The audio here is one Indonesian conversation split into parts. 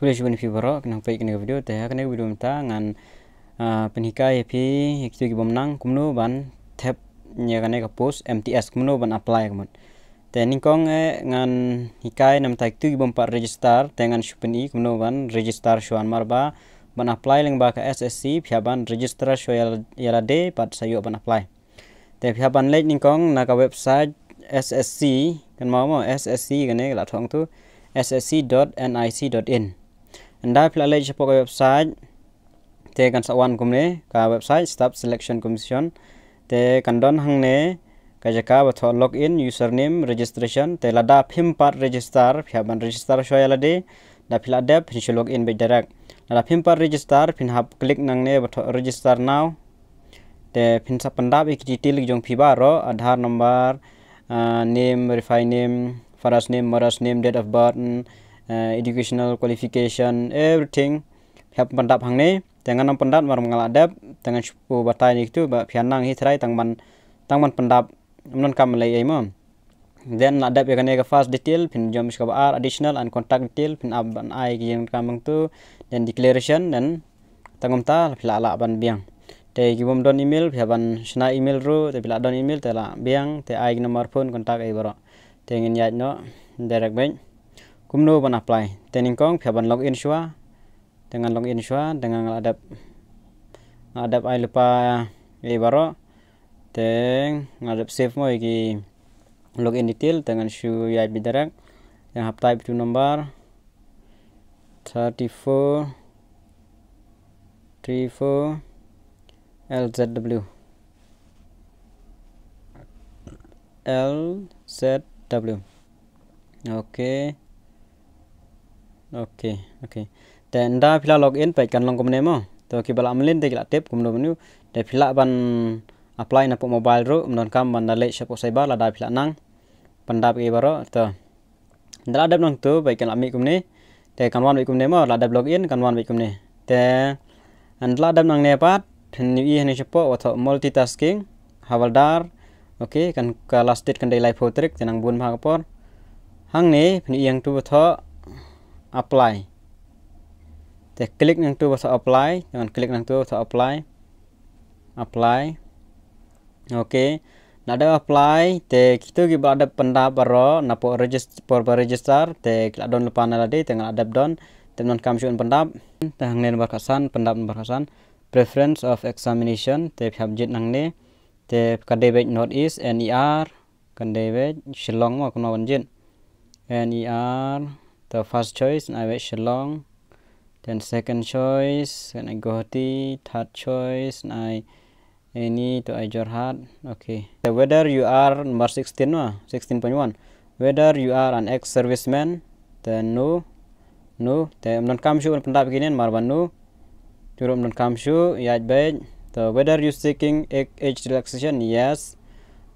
كلش بن fibro, برا كنا طيق video? فيديو تها video فيديو ngan eh, penika ya pi hiktu ya, ki gitu, nang kumnu ban tap nya kane ka post MTS kumnu ban apply kumun te ningkong e ngan hikai nam taik tu gitu, ki gitu, bom par register dengan supeni kumnu ban register shuan marba ban apply leng ba ka SSC pi ban register shuya yala de pat sayo ban apply te pi ban le ningkong na ka website SSC kan mau mau SSC kane la thong tu ssc.nic.in anda phlale je poka website tekan kan sawan kumne ka website staff selection commission tekan kan don ne ka jaka batho login username registration te lada phim part register phiaban register shoya lade da phila dep phin login be direct lada phim part register phin hap click ne batho register now te phin sa pandab ek detail jong phiba ro aadhar nomor, uh, ah, name verify name first name mother's name date of birth Eh, educational qualification everything help hang hangne dengan nam pendap mar mangala adab dengan supu batai itu ba pianang man tang man pendap non kam lai ai mom then adab ye kan ka fast detail pin jom ska ar additional and contact detail pin ab an ai ki yang kamang tu then declaration dan tangom ta la ban biang te gibom don email ban sna email ru te pila don email te la biang te ai nomor phone contact ai baro te ngin yaj no direct bank kumno ban apply tening kong phya ban login shua dengan login shua dengan adap adap ai lupa e baro teng ngadap save mo iki login detail dengan shu yai bidarak yang hap type to number 34 34 LZW LZW oke okay. Oke, oke. te nda phila login pe kan long nemo mo to ki bala amlin te kila tep kumno menu te bila ban apply na po mobile ro mendoan kam ban dale sha po saiba la da nang pendap e baro to dah ada nang tu pe kan ami kumne te kan wan kumne mo la ada login kan wan kumne te andla ada nang ne pat ni i ni sha po wato multitasking dar. oke kan kalastit kan live life trick tenang bun pakapor. hang ni ini yang tu betul apply teh klik nang tu basa apply jangan klik nang tu basa apply apply oke okay. nak ada apply teh kita gi ada penda baro na po register po register teh klik down lepas na tadi tengah ada down teman kam syun pendap teh hang len barkasan pendap preference of examination teh subject nang ne teh kadebek north east ner kandebek shillong mau kuno banjin ner The first choice I wait Shillong. Then second choice and I go Gohti. Third choice and I ini to I Jorhat. Okay. So whether you are number 16 point 16.1. Whether you are an ex-serviceman, then no, no. Then I'm non kamshu on pendap beginian marban no. Curup non sure. Yeah, baik. So whether you seeking age relaxation, yes.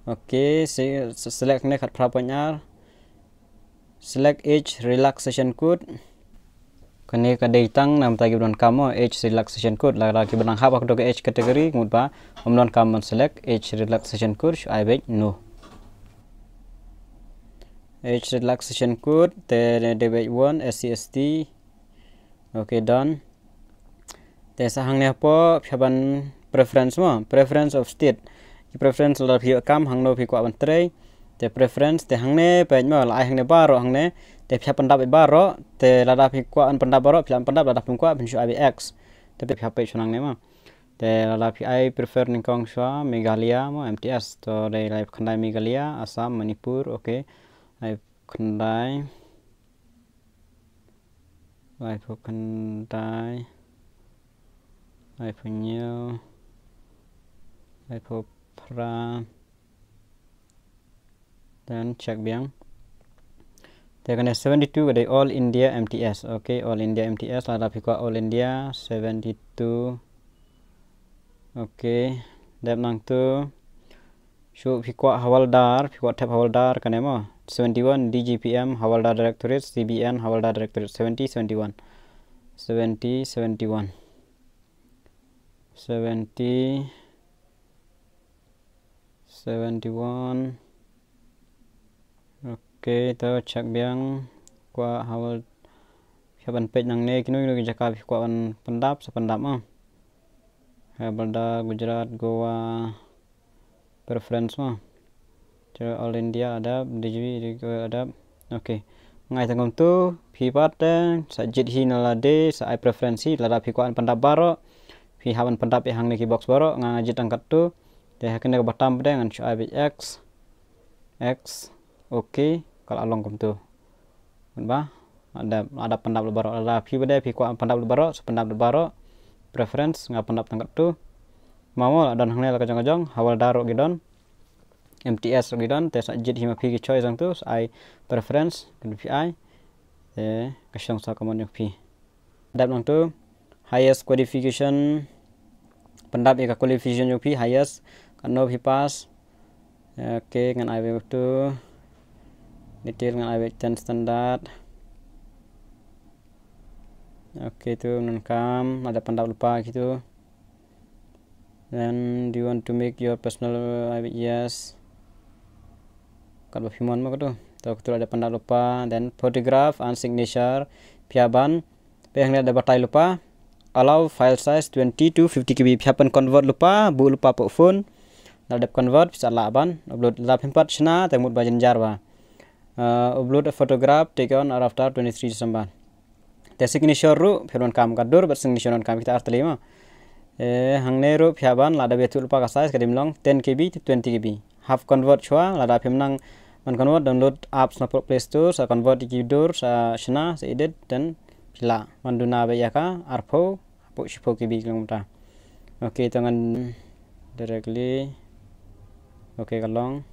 Okay, select nekat prapanyar select each relaxation code kene dei tang nam tagi kam mo each relaxation code la la ki benang hab akdo each category ngut ba om kam kamo select H relaxation code i bet no H relaxation code the debate one scst okay done sa hang ne po phaban preference mo preference of state preference la phi kam hang no phi ko ban tray te preference te hangne pe ma la hangne baro hangne te phya pandap e baro te la da phi kwa an pandap baro phya pandap la da phi kwa phi shu x te pia phya pe chunang ma te la da phi i prefer ni kong shwa megalia mo mts to re life khandai megalia assam manipur oke. ai khandai life khandai life new life pra then check biang they're gonna 72 but they all India MTS okay all India MTS lah tapi kuat all India 72 okay that mang tu show fikwa hawaldar fikwa tab hawaldar emo 71 DGPM hawaldar directorate CBN hawaldar directorate 70 71 70 71 70 71 Oke, to chak biang kwa hawal siapan pet nang ne kinu kinu jaka bi kwa wan pendap sa pendap ma Balda Gujarat Goa preference ma Jadi all India ada juga ada oke ngai tanggung tu sa sajid hi de sa ai preferensi lada pi kwa wan pendap baro pi hawan pendap yang hang ne ki box baro ngajit angkat tu dia kena batam dengan cuabi x x okay along kom tu ba ada ada pendap lebaro ada pi beda pi kuat pendap lebaro sependap lebaro preference nggak pendap tengkat tu mau ada nang lel kajang kajang hawal daro gidon MTS gidon tes ajit hima pi ki choice ang tu ai preference kan pi ai eh kasyang sa kamon yang pi dap nang tu highest qualification pendap ika qualification yang pi highest kan no pi pass eh, oke ngan ai tu detail dengan dan standar oke okay, itu menekan ada pendapat lupa gitu then do you want to make your personal awet uh, yes kalau perfuman mah tuh tuh betul ada pendapat lupa then photograph and signature piaban yang ada batai lupa allow file size twenty to fifty KB piaban convert lupa bu lupa pok phone ladap convert bisa laban upload lap hempat sena temut bajen jarwa Uh, upload a photograph taken or after 23 December the signature ru philon kam kadur but signature on kam kita eh, hang ne ru phaban lada betul pa size kadim long 10 kb to 20 kb half convert chwa lada nang man convert download apps na play store sa convert ki dur sa shna sa edit dan pila manduna be yaka arpo apo shipo kb Oke, okay tangan directly okay kalong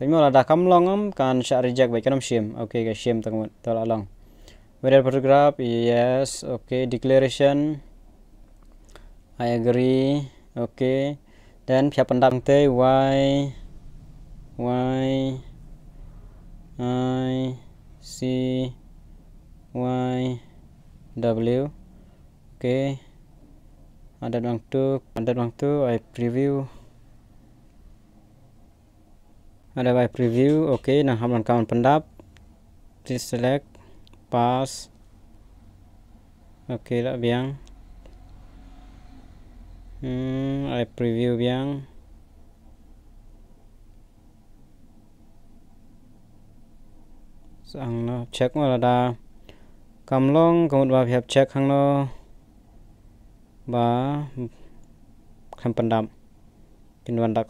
tapi malah dah kam long am kan syak reject baik kanam shim. Okay guys shim tengok tolak long. Variable paragraph yes. Okay declaration. I agree. Okay. Dan siapa pendam te why why I C Y W. Okay. Ada bang tu, ada bang tu. I preview. ada by preview ok nah hamlan kawan pendap please select pass ok lah biang hmm I preview biang sang nó check mà là đa cầm long cầm check hang nó bah, hmm, kawan pendap, đậm trên đoàn đặc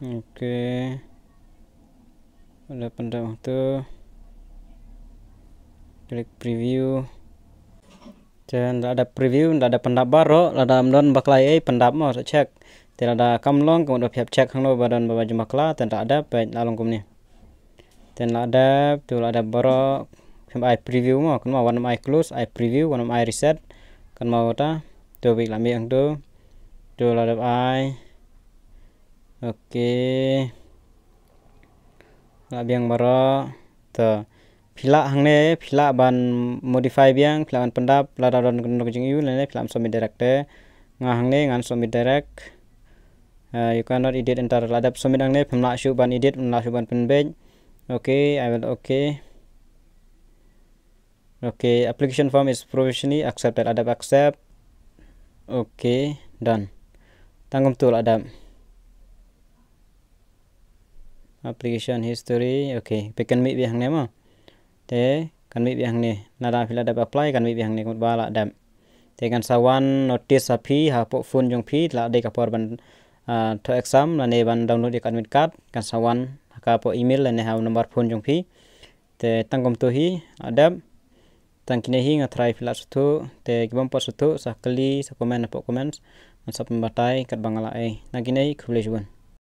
oke udah pendam waktu klik preview dan tidak ada preview tidak ada pendap baru ada mendon baklai pendap mau cek tidak ada kamlong kemudian pihak cek hang lo badan bawa jumakla dan tidak ada baik lalong kumni dan tidak ada tuh ada baru kan ai preview mau kan mau warna ai close ai preview warna ai reset kan mau ta tuh baik lambi yang tuh tuh ada ai Oke. Lah biang baro to pila hangne pila ban modify biang pila ban pendap la don kun jing yu le pila so direct de nga hangne ngan somi direct uh, eh, you cannot edit entar la somi dang ne pemla shu ban edit pemla shu ban penbej okay i will okay okay application form is provisionally accepted adap accept okay done tanggung tul adap application history oke. pe kan mi biang nemo te kan mi biang ne na da phila apply kan mi biang ne ko ba la te kan sawan notice a phi ha po phone jong phi la de ka por ban to exam la ne ban download ek admit card kan sawan ka po email la ne ha number phone jong phi te tangkom to hi adab tang kine hi ngatrai fila sutu te kibam po sutu kli sa comment po comments sab pembatai kat bangala ai na kini